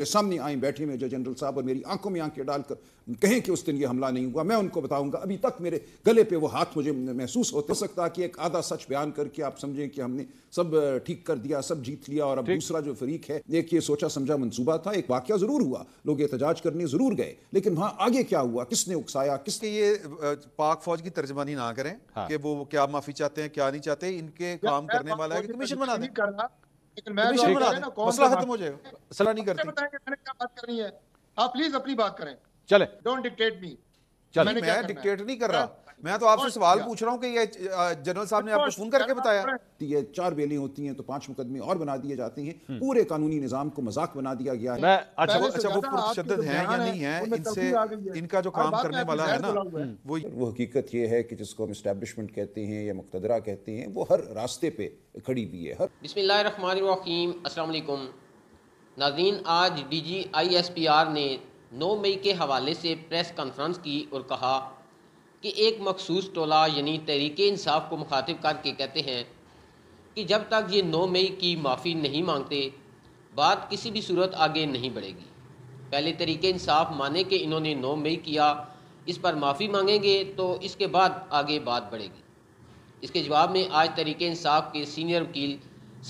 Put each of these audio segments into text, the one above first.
मेरे सामने आए बैठे में जो जनरल साहब और मेरी आंखों में आंखें डालकर कहें कि उस दिन ये हमला नहीं हुआ मैं उनको बताऊंगा अभी तक मेरे गले पे वो हाथ मुझे महसूस होते हो तो सकता कि एक आधा सच बयान करके आप समझें कि हमने सब ठीक कर दिया सब जीत लिया और अब दूसरा जो फरीक है एक ये सोचा समझा मनसूबा था एक वाक्य जरूर हुआ लोग एहतजाज करने जरूर गए लेकिन वहां आगे क्या हुआ किसने उकसाया किसने ये पाक फौज की तर्जमानी ना करें हाँ। कि वो क्या माफी चाहते हैं क्या नहीं चाहते इनके काम करने वाला है कमीशन बना दें लेकिन तो मैं मसला खत्म हो जाएगा सलाह नहीं करते मैंने क्या बात करनी है आप प्लीज अपनी बात करें चले डोंट डिक्टेट मी चले मैं डिक्टेट नहीं कर रहा हाँ? मैं तो आपसे सवाल पूछ रहा हूँ कि ये जनरल साहब ने आपको फोन करके बताया ये चार बेलें होती हैं तो पांच मुकदमे और बना दिए जाते हैं हम्म। पूरे कानूनी निजाम को मजाक बना दिया गया है अच्छा अच्छा वो प्रतिशत है या नहीं है इनसे इनका जो काम करने वाला है ना हम्म, वो वो हकीकत ये है कि जिसको हम इस्टेब्लिशमेंट कहते हैं या मुकतदरा कहते हैं वो हर रास्ते पे खड़ी हुई है हर बिस्मिल्लाहिर्रहमानिर्रहीम अस्सलाम वालेकुम नाजीन आज डीजी आईएसपीआर ने 9 मई के हवाले से प्रेस कॉन्फ्रेंस की और कहा कि एक मखसूस टोला यानी तहरीक इंसाफ को मुखातिब करके कहते हैं कि जब तक ये नौ मई की माफ़ी नहीं मांगते बात किसी भी सूरत आगे नहीं बढ़ेगी पहले तरीके इंसाफ माने कि इन्होंने नौ मई किया इस पर माफ़ी मांगेंगे तो इसके बाद आगे बात बढ़ेगी इसके जवाब में आज तरीके इंसाफ के सीनियर वकील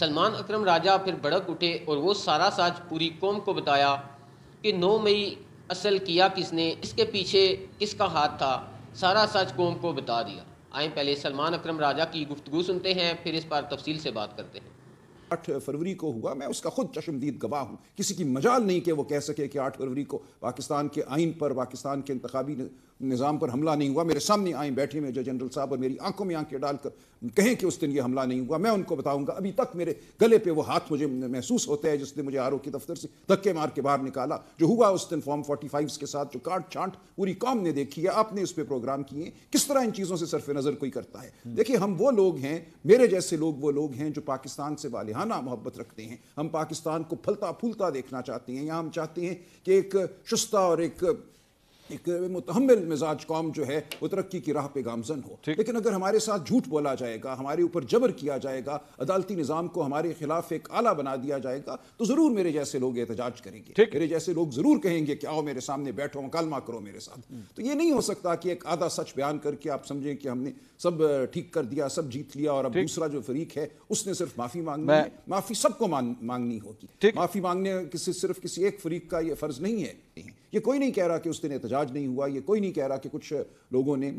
सलमान अकरम राजा फिर भड़क उठे और वो सारा साज पूरी कौम को बताया कि नौ मई असल किया किसने इसके पीछे किसका हाथ था सारा सच कौम को बता दिया आए पहले सलमान अक्रम राजा की गुफ्तु सुनते हैं फिर इस बार तफसील से बात करते हैं आठ फरवरी को हुआ मैं उसका खुद चशमदीद गवाह हूँ किसी की मजाल नहीं कि वो कह सके कि आठ फरवरी को पाकिस्तान के आइन पर पाकिस्तान के इंतबी निज़ाम पर हमला नहीं हुआ मेरे सामने आए बैठे जो जनरल साहब और मेरी आंखों में आंखें डालकर कहें कि उस दिन ये हमला नहीं हुआ मैं उनको बताऊंगा अभी तक मेरे गले पे वो हाथ मुझे महसूस होता है जिसने मुझे आर की दफ्तर से धक्के मार के बाहर निकाला जो हुआ उस दिन फॉर्म फोर्टी के साथ जो काट छांट पूरी कॉम ने देखी है आपने उस पर प्रोग्राम किए किस तरह इन चीज़ों से सरफ नज़र कोई करता है हम्म। देखिए हम वो लोग हैं मेरे जैसे लोग वो लोग हैं जो पाकिस्तान से वालिहाना मोहब्बत रखते हैं हम पाकिस्तान को फलता फूलता देखना चाहते हैं या हम चाहते हैं कि एक शस्ता और एक एक मुतहमल मिजाज कौम जो है वो तरक्की की राह पे गामजन हो लेकिन अगर हमारे साथ झूठ बोला जाएगा हमारे ऊपर जबर किया जाएगा अदालती निज़ाम को हमारे खिलाफ एक आला बना दिया जाएगा तो ज़रूर मेरे जैसे लोग एहतजाज करेंगे मेरे जैसे लोग ज़रूर कहेंगे कि आओ मेरे सामने बैठो मुकालमा करो मेरे साथ हम्म। तो ये नहीं हो सकता कि एक आधा सच बयान करके आप समझें कि हमने सब ठीक कर दिया सब जीत लिया और अब दूसरा जो फरीक है उसने सिर्फ माफ़ी मांगनी है माफ़ी सबको मांगनी होगी माफ़ी मांगने किसी सिर्फ किसी एक फरीक का ये फ़र्ज़ नहीं है ये कोई नहीं कह रहा कि उस दिन एहतजाज नहीं हुआ ये कोई नहीं कह रहा कि कुछ लोगों ने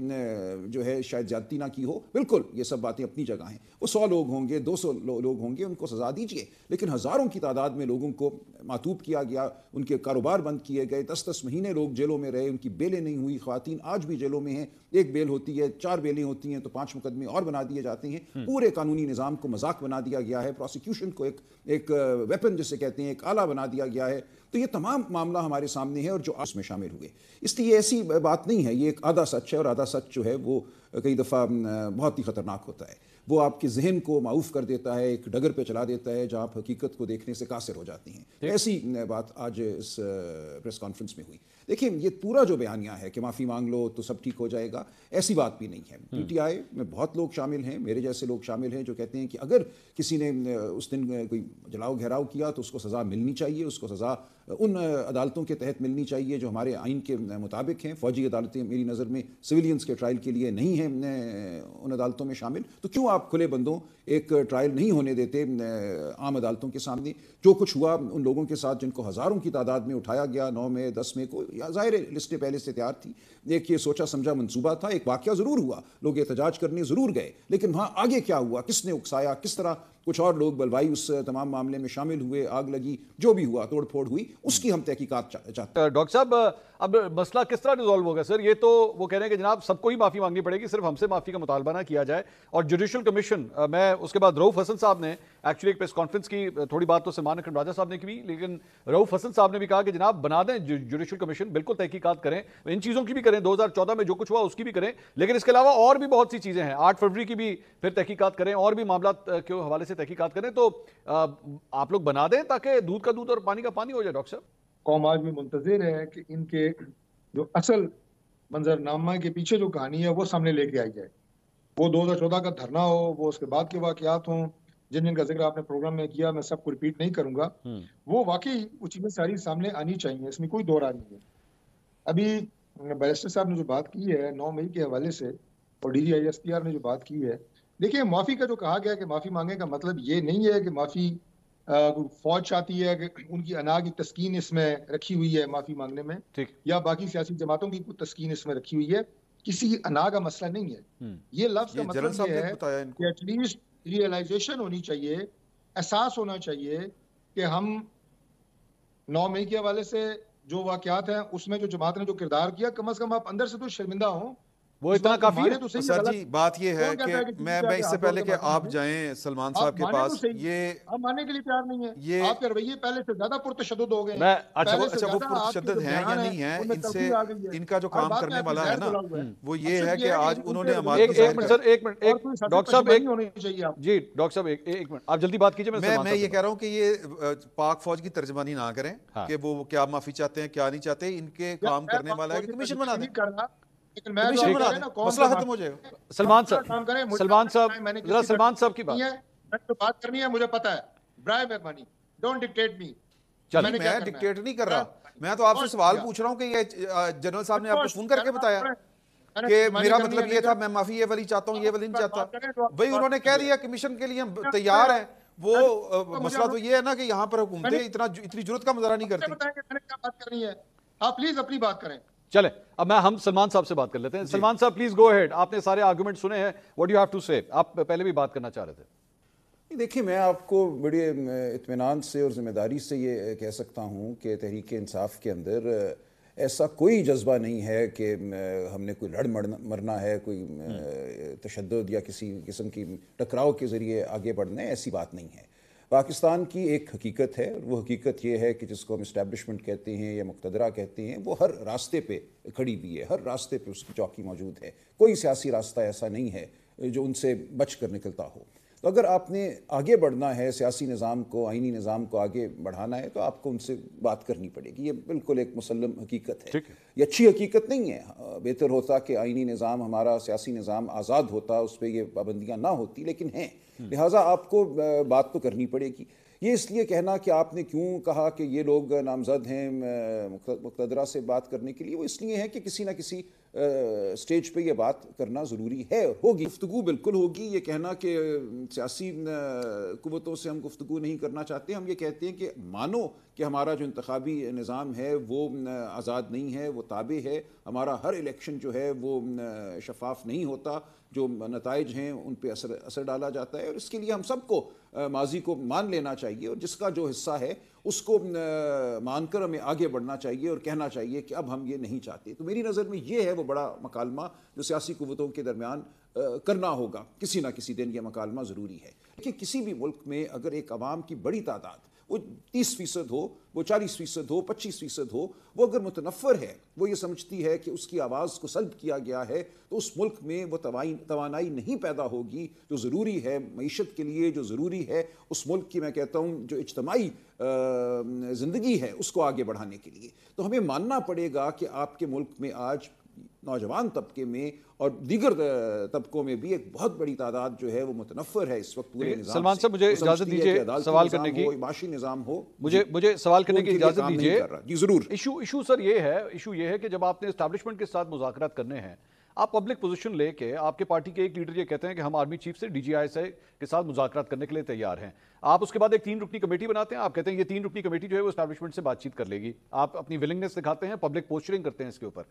जो है शायद ज्यादती ना की हो बिल्कुल ये सब बातें अपनी जगह हैं वो सौ लोग होंगे दो सौ लो, लोग होंगे उनको सजा दीजिए लेकिन हज़ारों की तादाद में लोगों को मातूब किया गया उनके कारोबार बंद किए गए दस दस महीने लोग जेलों में रहे उनकी बेलें नहीं हुई खातन आज भी जेलों में हैं एक बेल होती है चार बेलें होती हैं तो पाँच मुकदमे और बना दिए जाते हैं हम्म। पूरे कानूनी निज़ाम को मजाक बना दिया गया है प्रोसिक्यूशन को एक एक वेपन जिसे कहते हैं एक आला बना दिया गया है तो ये तमाम मामला हमारे सामने है और जो उसमें शामिल हुए इसलिए ऐसी बात नहीं है ये एक आधा सच है और आधा सच जो है वो कई दफ़ा बहुत ही ख़तरनाक होता है वो आपके जहन को माउफ कर देता है एक डगर पे चला देता है जहाँ आप हकीकत को देखने से कासिर हो जाती हैं ऐसी बात आज इस प्रेस कॉन्फ्रेंस में हुई देखिए ये पूरा जो बयानिया है कि माफ़ी मांग लो तो सब ठीक हो जाएगा ऐसी बात भी नहीं है पीटीआई हम्म। में बहुत लोग शामिल हैं मेरे जैसे लोग शामिल हैं जो कहते हैं कि अगर किसी ने उस दिन कोई जलाओ घेराव किया तो उसको सज़ा मिलनी चाहिए उसको सज़ा उन अदालतों के तहत मिलनी चाहिए जो हमारे आइन के मुताबिक हैं फौजी अदालतें मेरी नज़र में सिविलियंस के ट्रायल के लिए नहीं हैं उन अदालतों में शामिल तो क्यों आप खुले बंदों एक ट्रायल नहीं होने देते आम अदालतों के सामने जो कुछ हुआ उन लोगों के साथ जिनको हज़ारों की तादाद में उठाया गया नौ में दस में को या ज़ाहिर लिस्टें पहले से तैयार थी एक ये सोचा समझा मंसूबा था एक वाक्य ज़रूर हुआ लोग एहतजाज करने ज़रूर गए लेकिन वहाँ आगे क्या हुआ किसने उकसाया किस तरह कुछ और लोग बलवाई उस तमाम मामले में शामिल हुए आग लगी जो भी हुआ तोड़ फोड़ हुई उसकी हम तहकीकत चाहते हैं डॉक्टर साहब अब मसला किस तरह रिजॉल्व होगा सर ये तो वो कह रहे हैं कि जनाब सबको ही माफ़ी मांगनी पड़ेगी सिर्फ हमसे माफ़ी का मुतालबा ना किया जाए और जुडिशल कमीशन मैं उसके बाद रऊफ हसन साहब ने एक्चुअली एक प्रेस कॉन्फ्रेंस की थोड़ी बात तो सलमान अखंड राजा साहब ने की भी लेकिन रऊफ फसल साहब ने भी कहा कि जनाब बना दें जुडिशल कमीशन बिल्कुल तहकीकत करें इन चीज़ों की भी करें 2014 में जो कुछ हुआ उसकी भी करें लेकिन इसके अलावा और भी बहुत सी चीज़ें हैं आठ फरवरी की भी फिर तहकीकत करें और भी मामला के हवाले से तहकीकत करें तो आप लोग बना दें ताकि दूध का दूध और पानी का पानी हो जाए डॉक्टर साहब कौम आज भी मुंतजर है कि इनके जो असल मंजरनामा के पीछे जो कहानी है वो सामने लेके आई जाए वो 2014 का धरना हो वो उसके बाद के वाकत हों जिन जिनका जिक्र आपने प्रोग्राम में किया मैं सबको रिपीट नहीं करूंगा हम्म। वो वाकई वो चीजें सारी सामने आनी चाहिए इसमें कोई दो राय नहीं है अभी बैरिस्टर साहब ने जो बात की है नौ मई के हवाले से और डी जी ने जो बात की है देखिए माफी का जो कहा गया कि माफी मांगने का मतलब ये नहीं है कि माफी फौज चाहती है कि उनकी अना की तस्कीन इसमें रखी हुई है माफी मांगने में या बाकी सियासी जमातों की कुछ तस्कीन इसमें रखी हुई है किसी अना का मसला नहीं है हम्म। ये लफ्ज का मतलब है कि एटलीस्ट रियलाइजेशन होनी चाहिए एहसास होना चाहिए कि हम नौ मई के हवाले से जो वाक़ात हैं उसमें जो जमात ने जो किरदार किया कम अज़ कम आप अंदर से तो शर्मिंदा हों वो इतना काफी है तो सर जी बात ये है कि मैं मैं इससे पहले कि आप जाएं सलमान साहब के तो पास ये हम मानने के लिए तैयार नहीं है ये आपके रवैये पहले से ज्यादा पुरतशद हो गए मैं अच्छा अच्छा वो पुरतशद हैं या नहीं है इनसे इनका जो काम करने वाला है ना हम्म। वो ये है कि आज उन्होंने हमारे एक मिनट सर एक मिनट एक डॉक्टर साहब एक होनी चाहिए जी डॉक्टर साहब एक मिनट आप जल्दी बात कीजिए मैं मैं ये कह रहा हूँ कि ये पाक फौज की तर्जमानी ना करें हाँ। कि वो क्या माफी चाहते हैं क्या नहीं चाहते इनके काम करने वाला है कमीशन बना दें करना तो सलमान साहब सलमान साहब सलमान साहब की बात तो बात करनी है मुझे पता है ब्राय मेहरबानी डोंट डिक्टेट मी मैं डिक्टेट नहीं कर रहा हाँ। मैं तो आपसे सवाल पूछ रहा हूँ कि ये जनरल साहब ने आपको फोन करके बताया कि मेरा मतलब ये था मैं माफी ये वाली चाहता हूँ ये वाली नहीं चाहता भाई तो उन्होंने कह दिया कमीशन के लिए हम तैयार हैं वो तो मसला तो ये है ना कि यहाँ पर हुकूमतें इतना इतनी जरूरत का मुजहरा नहीं करती आप प्लीज अपनी बात करें चले अब मैं हम सलमान साहब से बात कर लेते हैं सलमान साहब प्लीज गो हेड आपने सारे आर्गूमेंट सुने हैं व्हाट यू हैव टू से आप पहले भी बात करना चाह रहे थे देखिए मैं आपको बड़े इतमान से और ज़िम्मेदारी से ये कह सकता हूँ कि तहरीक इंसाफ के अंदर ऐसा कोई जज्बा नहीं है कि हमने कोई लड़ मरना है कोई हम्म। तशद या किसी किस्म की टकराव के ज़रिए आगे बढ़ना है ऐसी बात नहीं है पाकिस्तान की एक हकीकत है वो हकीकत ये है कि जिसको हम इस्टेबलिशमेंट कहते हैं या मुकतदरा कहते हैं वो हर रास्ते पे खड़ी हुई है हर रास्ते पे उसकी चौकी मौजूद है कोई सियासी रास्ता ऐसा नहीं है जो उनसे बच कर निकलता हो तो अगर आपने आगे बढ़ना है सियासी निज़ाम को आइनी निज़ाम को आगे बढ़ाना है तो आपको उनसे बात करनी पड़ेगी ये बिल्कुल एक मुसलम हकीकत है ये अच्छी हकीकत नहीं है हाँ, बेहतर होता कि आइनी निज़ाम हमारा सियासी निज़ाम आज़ाद होता उस पर यह पाबंदियाँ ना होती लेकिन हैं हम्म। लिहाजा आपको बात तो करनी पड़ेगी ये इसलिए कहना कि आपने क्यों कहा कि ये लोग नामजद हैं मुकदरा से बात करने के लिए वो इसलिए है कि किसी ना किसी स्टेज पे ये बात करना ज़रूरी है होगी गुफ्तु बिल्कुल होगी ये कहना कि सियासी कुतों से हम गुफ्तु नहीं करना चाहते हम ये कहते हैं कि मानो कि हमारा जो इंतबी निज़ाम है वो आज़ाद नहीं है वो ताबे है हमारा हर इलेक्शन जो है वो शफाफ नहीं होता जो नतज हैं उन पर असर असर डाला जाता है और इसके लिए हम सबको माजी को मान लेना चाहिए और जिसका जो हिस्सा है उसको मानकर हमें आगे बढ़ना चाहिए और कहना चाहिए कि अब हम ये नहीं चाहते तो मेरी नज़र में ये है वो बड़ा मकालमा जो सियासी कुतों के दरमियान करना होगा किसी ना किसी दिन यह मकालमा ज़रूरी है कि किसी भी मुल्क में अगर एक आवाम की बड़ी तादाद वो तीस फीसद हो वो चालीस फीसद हो पच्चीस फीसद हो वो अगर मुतनफ़र है वो ये समझती है कि उसकी आवाज़ को सल्ब किया गया है तो उस मुल्क में वो तोानाई नहीं पैदा होगी जो ज़रूरी है मीशत के लिए जो ज़रूरी है उस मुल्क की मैं कहता हूँ जो इजतमाही ज़िंदगी है उसको आगे बढ़ाने के लिए तो हमें मानना पड़ेगा कि आपके मुल्क में आज नौजवान तबके में और दीगर तबकों में भी एक बहुत बड़ी तादाद जो है वो मुतनफर है इस वक्त पूरे सलमान साहब मुझे इजाजत दीजिए सवाल करने की माशी निज़ाम हो मुझे मुझे सवाल करने की इजाजत दीजिए जी जरूर इशू इशू सर ये है इशू ये है कि जब आपने इस्टेब्लिशमेंट के साथ मुजाकरात करने हैं आप पब्लिक पोजीशन लेके आपके पार्टी के एक लीडर ये कहते हैं कि हम आर्मी चीफ से डीजीआई से के साथ मुजाकर करने के लिए तैयार हैं आप उसके बाद एक तीन रुकनी कमेटी बनाते हैं आप कहते हैं ये तीन रुकनी कमेटी जो है वो स्टैब्लिशमेंट से बातचीत कर लेगी आप अपनी विलिंगनेस दिखाते हैं पब्लिक पोस्टरिंग करते हैं इसके ऊपर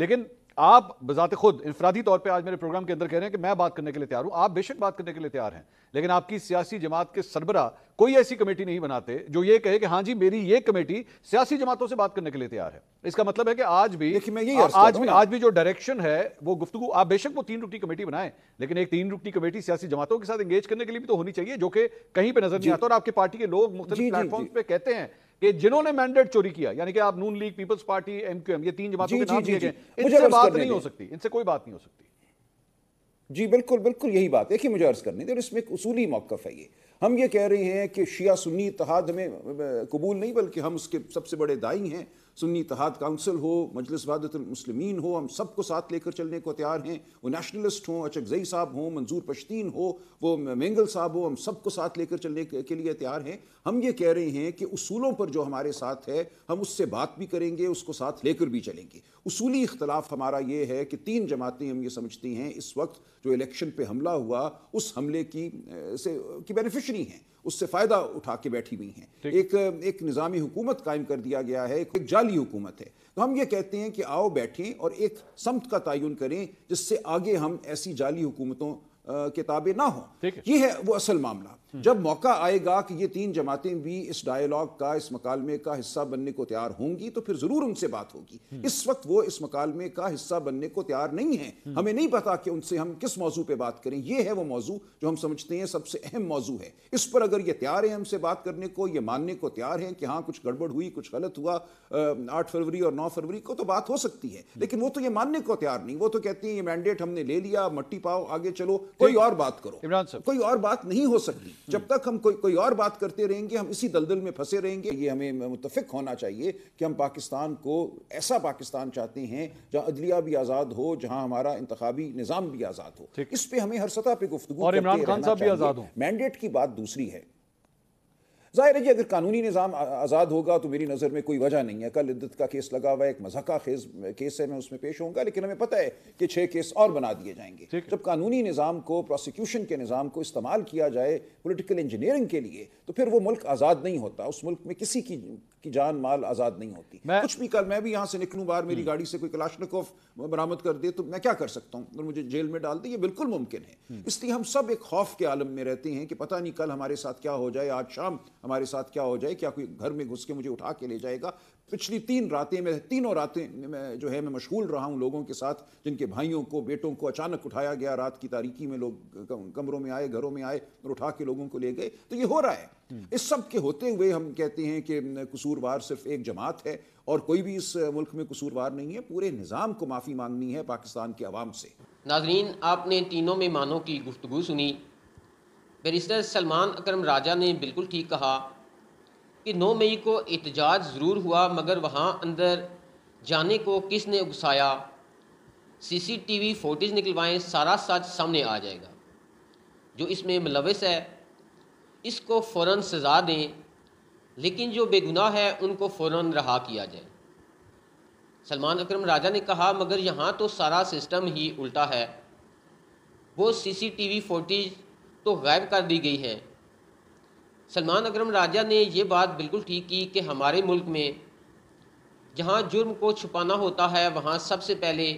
लेकिन आप बजात खुद इंफरादी तौर पे आज मेरे प्रोग्राम के अंदर कह रहे हैं कि मैं बात करने के लिए तैयार हूं आप बेशक बात करने के लिए तैयार हैं लेकिन आपकी सियासी जमात के सरबरा कोई ऐसी कमेटी नहीं बनाते जो ये कहे कि हाँ जी मेरी ये कमेटी सियासी जमातों से बात करने के लिए तैयार है इसका मतलब है कि आज भी मैं यही आज, आज भी आज भी जो डायरेक्शन है वो गुफ्तु आप बेशक वो तीन रुकनी कमेटी बनाए लेकिन एक तीन रुकनी कमेटी सियासी जमातों के साथ एंगेज करने के लिए भी तो होनी चाहिए जो कि कहीं पर नजर नहीं आता और आपकी पार्टी के लोग मुख्तलिफ प्लेटफॉर्म पर कहते हैं कि जिन्होंने मैंडेट चोरी किया यानी कि आप Noon League Peoples Party MQM ये तीन जमातों के नाम लिए गए इनसे बात नहीं हो सकती इनसे कोई बात नहीं हो सकती जी बिल्कुल बिल्कुल यही बात है कि मुझे अर्ज करनी थी और इसमें एक उसूली मौकफ है ये हम ये कह रहे हैं कि शिया सुन्नी इतिहाद में कबूल नहीं बल्कि हम उसके सबसे बड़े दाई हैं सुन्नी तहाद काउंसिल हो मजलिस वादतमसलमिन हो हम सबको साथ लेकर चलने को तैयार हैं वो नेशनलिस्ट हों जई साहब हों मंजूर पश्तीन हो वो मेंगल साहब हो हम सबको साथ लेकर चलने के लिए तैयार हैं हम ये कह रहे हैं कि उसूलों पर जो हमारे साथ है हम उससे बात भी करेंगे उसको साथ लेकर भी चलेंगे उसूली इख्तलाफ हमारा ये है कि तीन जमातें हम ये समझती हैं इस वक्त जो इलेक्शन पर हमला हुआ उस हमले की से की बेनिफिशरी हैं उससे फ़ायदा उठा के बैठी हुई हैं एक एक निज़ामी हुकूमत कायम कर दिया गया है एक जाली हुकूमत है तो हम ये कहते हैं कि आओ बैठें और एक समत का तयन करें जिससे आगे हम ऐसी जाली हुकूमतों के ताबे ना हों ये है वो असल मामला जब मौका आएगा कि ये तीन जमातें भी इस डायलॉग का इस मकालमे का हिस्सा बनने को तैयार होंगी तो फिर जरूर उनसे बात होगी हम्म। इस वक्त वो इस मकालमे का हिस्सा बनने को तैयार नहीं है हम्म। हमें नहीं पता कि उनसे हम किस मौजू पर बात करें यह है वो मौजू जो हम समझते हैं सबसे अहम मौजू है इस पर अगर ये तैयार है हमसे बात करने को ये मानने को तैयार है कि हाँ कुछ गड़बड़ हुई कुछ गलत हुआ आठ फरवरी और नौ फरवरी को तो बात हो सकती है हम्म। लेकिन वो तो ये मानने को तैयार नहीं वो तो कहती है ये मैंडेट हमने ले लिया मट्टी पाओ आगे चलो तो कोई और बात करो इमरान साहब कोई और बात नहीं हो सकती जब हम्म। तक हम कोई कोई और बात करते रहेंगे हम इसी दलदल में फंसे रहेंगे ये हमें मुतफिक होना चाहिए कि हम पाकिस्तान को ऐसा पाकिस्तान चाहते हैं जहाँ अदलिया भी आज़ाद हो जहाँ हमारा इंतबी निज़ाम भी आज़ाद हो इस पर हमें हर सतह पर गुफ्तु हो मैंडेट की बात दूसरी है ज़ाहिर है कि अगर कानूनी निज़ाम आज़ाद होगा तो मेरी नज़र में कोई वजह नहीं है कल इद्दत का केस लगा हुआ है एक मजाका खेज केस है मैं उसमें पेश होऊंगा लेकिन हमें पता है कि छः केस और बना दिए जाएंगे जब कानूनी निज़ाम को प्रोसिक्यूशन के निज़ाम को इस्तेमाल किया जाए पोलिटिकल इंजीनियरिंग के लिए तो फिर वो मुल्क आज़ाद नहीं होता उस मुल्क में किसी की कि जान माल आजाद नहीं होती कुछ भी कर मैं भी यहाँ से निकलूँ बाहर मेरी हम्म। गाड़ी से कोई कलाशनकोफ बरामद कर दे तो मैं क्या कर सकता हूँ अगर मुझे जेल में डाल दे ये बिल्कुल मुमकिन है हम्म। इसलिए हम सब एक खौफ के आलम में रहते हैं कि पता नहीं कल हमारे साथ क्या हो जाए आज शाम हमारे साथ क्या हो जाए क्या कोई घर में घुस के मुझे उठा के ले जाएगा पिछली तीन रातें में तीनों रातें मैं जो है मैं मशगूल रहा हूँ लोगों के साथ जिनके भाइयों को बेटों को अचानक उठाया गया रात की तारीकी में लोग कमरों में आए घरों में आए और उठा के लोगों को ले गए तो ये हो रहा है हम्म। इस सब के होते हुए हम कहते हैं कि कसूरवार सिर्फ एक जमात है और कोई भी इस मुल्क में कसूरवार नहीं है पूरे निज़ाम को माफ़ी मांगनी है पाकिस्तान के आवाम से नाजरीन आपने तीनों मेहमानों की गुफ्तु सुनी बैरिस्टर सलमान अक्रम राजा ने बिल्कुल ठीक कहा कि 9 मई को एहतजाज ज़रूर हुआ मगर वहाँ अंदर जाने को किसने उकसाया सीसीटीवी फुटेज निकलवाएं सारा सच सामने आ जाएगा जो इसमें मुलविस है इसको फ़ौर सज़ा दें लेकिन जो बेगुनाह है उनको फ़ौर रहा किया जाए सलमान अकरम राजा ने कहा मगर यहाँ तो सारा सिस्टम ही उल्टा है वो सीसीटीवी फुटेज तो गायब कर दी गई हैं सलमान अकरम राजा ने ये बात बिल्कुल ठीक की कि हमारे मुल्क में जहाँ जुर्म को छुपाना होता है वहाँ सबसे पहले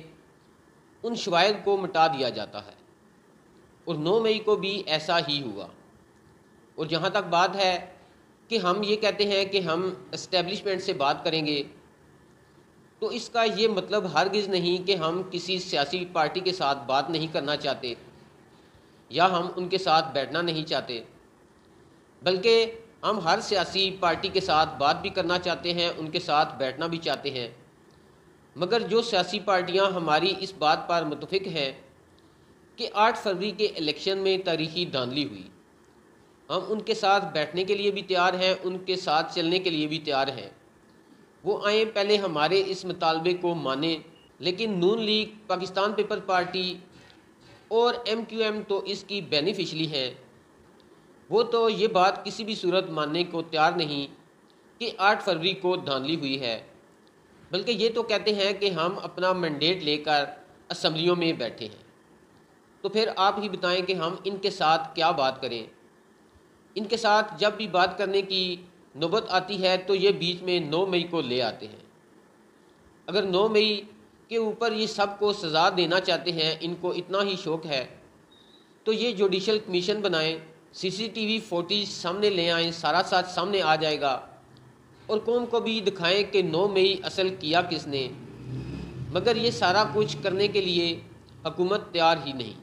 उन शवायद को मिटा दिया जाता है और नौ मई को भी ऐसा ही हुआ और जहाँ तक बात है कि हम ये कहते हैं कि हम इस्टेब्लिशमेंट से बात करेंगे तो इसका ये मतलब हरगिज़ नहीं कि हम किसी सियासी पार्टी के साथ बात नहीं करना चाहते या हम उनके साथ बैठना नहीं चाहते बल्कि हम हर सियासी पार्टी के साथ बात भी करना चाहते हैं उनके साथ बैठना भी चाहते हैं मगर जो सियासी पार्टियां हमारी इस बात पर मुतफिक हैं कि 8 फरवरी के इलेक्शन में तारीखी धांधली हुई हम उनके साथ बैठने के लिए भी तैयार हैं उनके साथ चलने के लिए भी तैयार हैं वो आए पहले हमारे इस मुतालबे को माने लेकिन Noon League Pakistan People Party और एम क्यू एम तो इसकी बेनिफिशली हैं वो तो ये बात किसी भी सूरत मानने को तैयार नहीं कि आठ फरवरी को धांधली हुई है बल्कि ये तो कहते हैं कि हम अपना मैंडेट लेकर असम्बलियों में बैठे हैं तो फिर आप ही बताएं कि हम इनके साथ क्या बात करें इनके साथ जब भी बात करने की नौबत आती है तो ये बीच में नौ मई को ले आते हैं अगर नौ मई के ऊपर ये सबको सज़ा देना चाहते हैं इनको इतना ही शौक़ है तो ये जुडिशल कमीशन बनाएं सीसीटीवी सी सामने ले आएँ सारा साथ सामने आ जाएगा और कौम को भी दिखाएं कि नौ मई असल किया किसने मगर ये सारा कुछ करने के लिए हुकूमत तैयार ही नहीं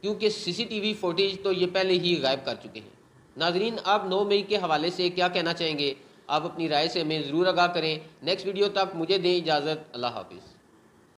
क्योंकि सीसीटीवी फुटेज तो ये पहले ही गायब कर चुके हैं नाजरीन आप 9 मई के हवाले से क्या कहना चाहेंगे आप अपनी राय से हमें ज़रूर आगाह करें नेक्स्ट वीडियो तक मुझे दें इजाज़त अल्लाह हाफिज़